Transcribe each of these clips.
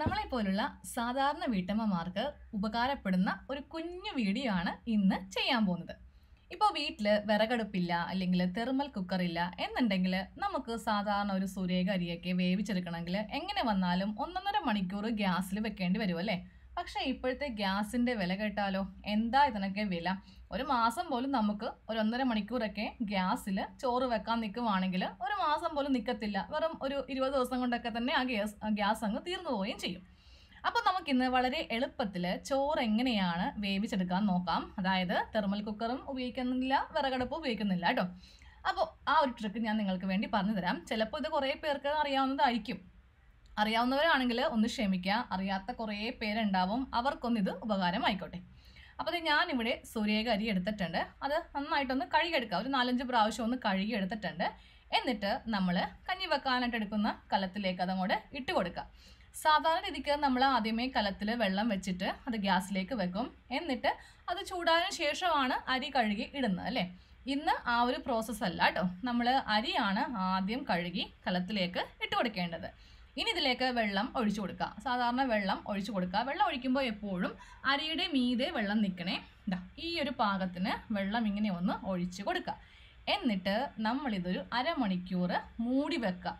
നമ്മളെ പോലുള്ള സാധാരണ വീട്ടമ്മമാർക്ക് ഉപകാരപ്പെടുന്ന ഒരു കുഞ്ഞു വീഡിയോ ആണ് ഇന്ന് ചെയ്യാൻ പോകുന്നത് ഇപ്പോൾ വീട്ടിൽ വിറകടുപ്പില്ല അല്ലെങ്കിൽ തെർമൽ ഇല്ല എന്നുണ്ടെങ്കിൽ നമുക്ക് സാധാരണ ഒരു സൂര്യകരിയൊക്കെ വേവിച്ചെടുക്കണമെങ്കിൽ എങ്ങനെ വന്നാലും ഒന്നൊന്നര മണിക്കൂർ ഗ്യാസിൽ വെക്കേണ്ടി വരും അല്ലേ പക്ഷേ ഇപ്പോഴത്തെ ഗ്യാസിൻ്റെ വില കേട്ടാലോ എന്താ ഇതിനൊക്കെ വില ഒരു മാസം പോലും നമുക്ക് ഒരു ഒന്നര മണിക്കൂറൊക്കെ ഗ്യാസിൽ ചോറ് വെക്കാൻ നിൽക്കുവാണെങ്കിൽ ഒരു മാസം പോലും നിൽക്കത്തില്ല വെറും ഒരു ഇരുപത് ദിവസം കൊണ്ടൊക്കെ തന്നെ ആ ഗ്യാസ് ഗ്യാസ് അങ്ങ് തീർന്നു പോവുകയും ചെയ്യും അപ്പോൾ നമുക്കിന്ന് വളരെ എളുപ്പത്തിൽ ചോറ് എങ്ങനെയാണ് വേവിച്ചെടുക്കാൻ നോക്കാം അതായത് തെർമൽ കുക്കറും ഉപയോഗിക്കുന്നില്ല വിറകടുപ്പും ഉപയോഗിക്കുന്നില്ല കേട്ടോ അപ്പോൾ ആ ഒരു ട്രിക്ക് ഞാൻ നിങ്ങൾക്ക് വേണ്ടി പറഞ്ഞു തരാം ചിലപ്പോൾ ഇത് കുറേ പേർക്ക് അറിയാവുന്നതായിരിക്കും അറിയാവുന്നവരാണെങ്കിൽ ഒന്ന് ക്ഷമിക്കുക അറിയാത്ത കുറേ പേരുണ്ടാവും അവർക്കൊന്നിത് ഉപകാരമായിക്കോട്ടെ അപ്പോൾ അത് ഞാനിവിടെ സൂര്യക അരി എടുത്തിട്ടുണ്ട് അത് നന്നായിട്ടൊന്ന് കഴുകിയെടുക്കുക ഒരു നാലഞ്ച് പ്രാവശ്യം ഒന്ന് കഴുകി എടുത്തിട്ടുണ്ട് എന്നിട്ട് നമ്മൾ കഞ്ഞി വെക്കാനായിട്ട് എടുക്കുന്ന കലത്തിലേക്ക് അതങ്ങോട്ട് ഇട്ട് കൊടുക്കുക സാധാരണ രീതിക്ക് നമ്മൾ ആദ്യമേ കലത്തിൽ വെള്ളം വെച്ചിട്ട് അത് ഗ്യാസിലേക്ക് വെക്കും എന്നിട്ട് അത് ചൂടായതിനു ശേഷമാണ് അരി കഴുകി ഇടുന്നത് അല്ലേ ഇന്ന് ആ ഒരു പ്രോസസ്സല്ല കേട്ടോ നമ്മൾ അരിയാണ് ആദ്യം കഴുകി കലത്തിലേക്ക് ഇട്ട് കൊടുക്കേണ്ടത് ഇനി ഇതിലേക്ക് വെള്ളം ഒഴിച്ചു കൊടുക്കുക സാധാരണ വെള്ളം ഒഴിച്ചു കൊടുക്കുക വെള്ളം ഒഴിക്കുമ്പോൾ എപ്പോഴും അരിയുടെ മീതെ വെള്ളം നിൽക്കണേ ഇതാ ഈ ഒരു പാകത്തിന് വെള്ളം ഇങ്ങനെ ഒന്ന് ഒഴിച്ചു കൊടുക്കുക എന്നിട്ട് നമ്മളിതൊരു അരമണിക്കൂർ മൂടി വെക്കുക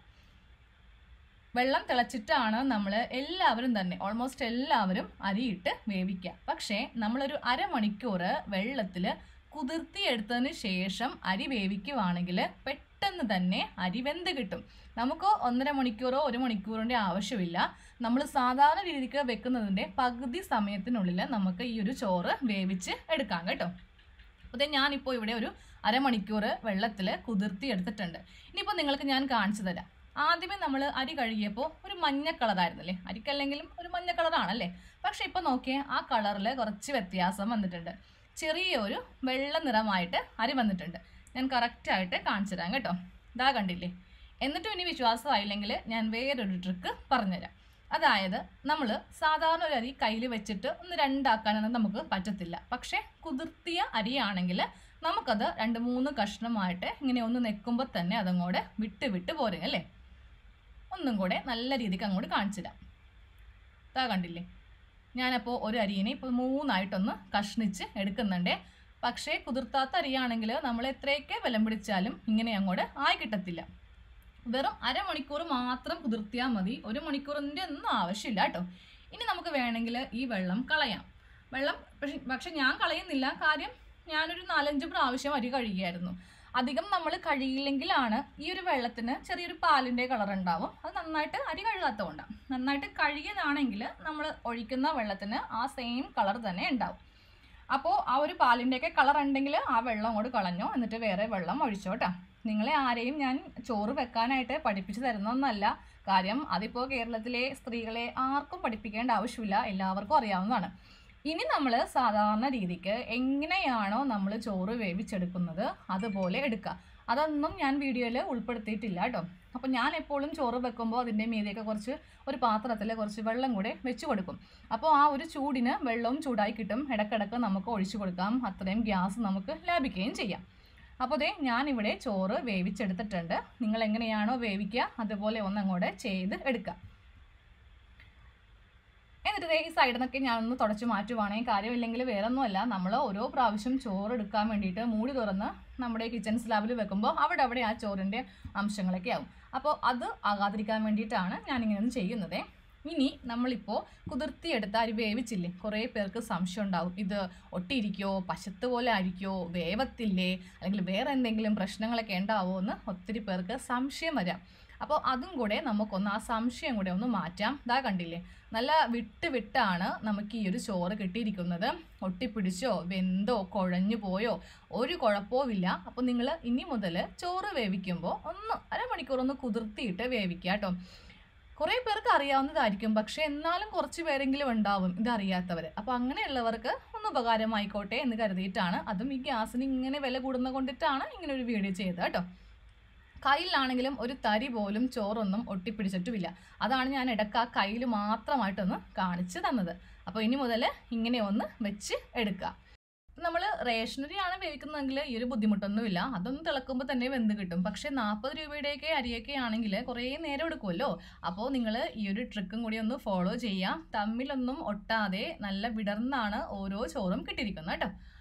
വെള്ളം തിളച്ചിട്ടാണ് നമ്മൾ എല്ലാവരും തന്നെ ഓൾമോസ്റ്റ് എല്ലാവരും അരിയിട്ട് വേവിക്കുക പക്ഷേ നമ്മളൊരു അരമണിക്കൂർ വെള്ളത്തിൽ കുതിർത്തിയെടുത്തതിന് ശേഷം അരി വേവിക്കുവാണെങ്കിൽ പെട്ടെന്ന് പെട്ടെന്ന് തന്നെ അരി വെന്ത് കിട്ടും നമുക്ക് ഒന്നര മണിക്കൂറോ ഒരു മണിക്കൂറിൻ്റെ ആവശ്യമില്ല നമ്മൾ സാധാരണ രീതിക്ക് വെക്കുന്നതിൻ്റെ പകുതി സമയത്തിനുള്ളിൽ നമുക്ക് ഈ ഒരു ചോറ് വേവിച്ച് എടുക്കാം കേട്ടോ അപ്പോൾ ഞാനിപ്പോൾ ഇവിടെ ഒരു അരമണിക്കൂർ വെള്ളത്തിൽ കുതിർത്തി എടുത്തിട്ടുണ്ട് ഇനിയിപ്പോൾ നിങ്ങൾക്ക് ഞാൻ കാണിച്ചു തരാം ആദ്യമേ നമ്മൾ അരി കഴുകിയപ്പോൾ ഒരു മഞ്ഞ കളറായിരുന്നല്ലേ അരിക്കല്ലെങ്കിലും ഒരു മഞ്ഞ കളറാണല്ലേ പക്ഷെ ഇപ്പോൾ നോക്കിയാൽ ആ കളറിൽ കുറച്ച് വ്യത്യാസം വന്നിട്ടുണ്ട് ചെറിയ ഒരു വെള്ള നിറമായിട്ട് അരി വന്നിട്ടുണ്ട് ഞാൻ കറക്റ്റായിട്ട് കാണിച്ചു തരാം കേട്ടോ ഇതാ കണ്ടില്ലേ എന്നിട്ടും ഇനി വിശ്വാസമായില്ലെങ്കിൽ ഞാൻ വേറൊരു ട്രിക്ക് പറഞ്ഞുതരാം അതായത് നമ്മൾ സാധാരണ ഒരു അരി കയ്യിൽ വെച്ചിട്ട് ഒന്ന് രണ്ടാക്കാനൊന്നും നമുക്ക് പറ്റത്തില്ല പക്ഷേ കുതിർത്തിയ അരിയാണെങ്കിൽ നമുക്കത് രണ്ട് മൂന്ന് കഷ്ണമായിട്ട് ഇങ്ങനെ ഒന്ന് നെക്കുമ്പോൾ തന്നെ അതങ്ങോട്ട് വിട്ട് വിട്ട് പോരുക അല്ലേ ഒന്നും കൂടെ നല്ല രീതിക്ക് അങ്ങോട്ട് കാണിച്ചു തരാം ഇതാ കണ്ടില്ലേ ഞാനപ്പോൾ ഒരു അരിയിനെ ഇപ്പോൾ മൂന്നായിട്ടൊന്ന് കഷ്ണിച്ച് എടുക്കുന്നുണ്ടേ പക്ഷേ കുതിർത്താത്ത അരിയാണെങ്കിൽ നമ്മൾ എത്രയൊക്കെ വിലം പിടിച്ചാലും ഇങ്ങനെ അങ്ങോട്ട് ആയി കിട്ടത്തില്ല വെറും അരമണിക്കൂർ മാത്രം കുതിർത്തിയാൽ മതി ഒരു മണിക്കൂറിൻ്റെ ഒന്നും ആവശ്യമില്ല കേട്ടോ ഇനി നമുക്ക് വേണമെങ്കിൽ ഈ വെള്ളം കളയാം വെള്ളം പക്ഷെ പക്ഷെ ഞാൻ കളയുന്നില്ല കാര്യം ഞാനൊരു നാലഞ്ച് പ്രാവശ്യം അരി കഴുകിയായിരുന്നു അധികം നമ്മൾ കഴിയില്ലെങ്കിലാണ് ഈ ഒരു വെള്ളത്തിന് ചെറിയൊരു പാലിൻ്റെ കളർ ഉണ്ടാവും അത് നന്നായിട്ട് അരി കഴുകാത്തതുകൊണ്ടാണ് നന്നായിട്ട് കഴുകിയതാണെങ്കിൽ നമ്മൾ ഒഴിക്കുന്ന വെള്ളത്തിന് ആ സെയിം കളർ തന്നെ ഉണ്ടാവും അപ്പോൾ ആ ഒരു പാലിൻ്റെയൊക്കെ കളർ ഉണ്ടെങ്കിൽ ആ വെള്ളം അങ്ങോട്ട് കളഞ്ഞോ എന്നിട്ട് വേറെ വെള്ളം ഒഴിച്ചോ കേട്ടോ നിങ്ങളെ ആരെയും ഞാൻ ചോറ് വെക്കാനായിട്ട് പഠിപ്പിച്ചു തരുന്നതെന്നല്ല കാര്യം അതിപ്പോൾ കേരളത്തിലെ സ്ത്രീകളെ ആർക്കും പഠിപ്പിക്കേണ്ട ആവശ്യമില്ല എല്ലാവർക്കും അറിയാവുന്നതാണ് ഇനി നമ്മൾ സാധാരണ രീതിക്ക് എങ്ങനെയാണോ നമ്മൾ ചോറ് വേവിച്ചെടുക്കുന്നത് അതുപോലെ എടുക്കുക അതൊന്നും ഞാൻ വീഡിയോയിൽ ഉൾപ്പെടുത്തിയിട്ടില്ല കേട്ടോ അപ്പോൾ ഞാൻ എപ്പോഴും ചോറ് വെക്കുമ്പോൾ അതിൻ്റെ മീതിയൊക്കെ കുറച്ച് ഒരു പാത്രത്തിൽ കുറച്ച് വെള്ളം കൂടെ വെച്ച് കൊടുക്കും അപ്പോൾ ആ ഒരു ചൂടിന് വെള്ളവും ചൂടായി കിട്ടും ഇടക്കിടക്ക് നമുക്ക് ഒഴിച്ചു കൊടുക്കാം അത്രയും ഗ്യാസ് നമുക്ക് ലാഭിക്കുകയും ചെയ്യാം അപ്പോൾ ദേ ഞാനിവിടെ ചോറ് വേവിച്ചെടുത്തിട്ടുണ്ട് നിങ്ങൾ എങ്ങനെയാണോ വേവിക്കുക അതുപോലെ ഒന്നങ്ങോട്ട് ചെയ്ത് എടുക്കുക എന്നിട്ട് ഈ സൈഡിൽ നിന്നൊക്കെ ഞാനൊന്ന് തുടച്ച് മാറ്റുവാണെങ്കിൽ കാര്യമില്ലെങ്കിൽ വേറെ ഒന്നുമല്ല നമ്മൾ ഓരോ പ്രാവശ്യം ചോറ് എടുക്കാൻ വേണ്ടിയിട്ട് മൂടി തുറന്ന് നമ്മുടെ കിച്ചൺ സ്ലാബിൽ വെക്കുമ്പോൾ അവിടെ അവിടെ ആ ചോറിൻ്റെ അംശങ്ങളൊക്കെ ആവും അപ്പോൾ അത് ആകാതിരിക്കാൻ വേണ്ടിയിട്ടാണ് ഞാനിങ്ങനെ ചെയ്യുന്നത് ഇനി നമ്മളിപ്പോൾ എടുത്ത് അരി വേവിച്ചില്ലേ കുറേ പേർക്ക് സംശയം ഉണ്ടാവും ഇത് ഒട്ടിയിരിക്കോ പശത്ത് പോലെ ആയിരിക്കോ വേവത്തില്ലേ അല്ലെങ്കിൽ വേറെ എന്തെങ്കിലും പ്രശ്നങ്ങളൊക്കെ ഉണ്ടാവുമോ എന്ന് ഒത്തിരി പേർക്ക് സംശയം വരാം അപ്പോൾ അതും കൂടെ നമുക്കൊന്ന് ആ സംശയം കൂടെ ഒന്ന് മാറ്റാം ഇതാ കണ്ടില്ലേ നല്ല വിട്ട് വിട്ടാണ് നമുക്ക് ഈ ഒരു ചോറ് കിട്ടിയിരിക്കുന്നത് ഒട്ടിപ്പിടിച്ചോ വെന്തോ കുഴഞ്ഞു പോയോ ഒരു കുഴപ്പവുമില്ല അപ്പോൾ നിങ്ങൾ ഇനി മുതൽ ചോറ് വേവിക്കുമ്പോൾ ഒന്ന് അരമണിക്കൂർ ഒന്ന് കുതിർത്തിയിട്ട് വേവിക്കുക കേട്ടോ കുറെ പേർക്ക് അറിയാവുന്നതായിരിക്കും പക്ഷേ എന്നാലും കുറച്ച് പേരെങ്കിലും ഉണ്ടാവും ഇതറിയാത്തവർ അപ്പോൾ അങ്ങനെയുള്ളവർക്ക് ഒന്ന് ഉപകാരമായിക്കോട്ടെ എന്ന് കരുതിയിട്ടാണ് അതും ഈ ഗ്യാസിന് ഇങ്ങനെ വില കൂടുന്ന കൊണ്ടിട്ടാണ് ഇങ്ങനെ ഒരു വീഡിയോ ചെയ്തത് കേട്ടോ കയ്യിലാണെങ്കിലും ഒരു തരി പോലും ചോറൊന്നും ഒട്ടിപ്പിടിച്ചിട്ടുമില്ല അതാണ് ഞാൻ ഇടക്ക് ആ കയ്യിൽ മാത്രമായിട്ടൊന്ന് കാണിച്ചു തന്നത് അപ്പോൾ ഇനി മുതൽ ഇങ്ങനെ ഒന്ന് വെച്ച് എടുക്കുക നമ്മൾ റേഷനറി ആണ് വേവിക്കുന്നതെങ്കിൽ ഈ ഒരു ബുദ്ധിമുട്ടൊന്നുമില്ല അതൊന്നും തിളക്കുമ്പോൾ തന്നെ വെന്ത് കിട്ടും പക്ഷേ നാൽപ്പത് രൂപയുടെയൊക്കെ അരിയൊക്കെ ആണെങ്കിൽ കുറേ നേരം എടുക്കുമല്ലോ അപ്പോൾ നിങ്ങൾ ഈ ഒരു ട്രിക്കും കൂടി ഒന്ന് ഫോളോ ചെയ്യുക തമ്മിലൊന്നും ഒട്ടാതെ നല്ല വിടർന്നാണ് ഓരോ ചോറും കിട്ടിയിരിക്കുന്നത് കേട്ടോ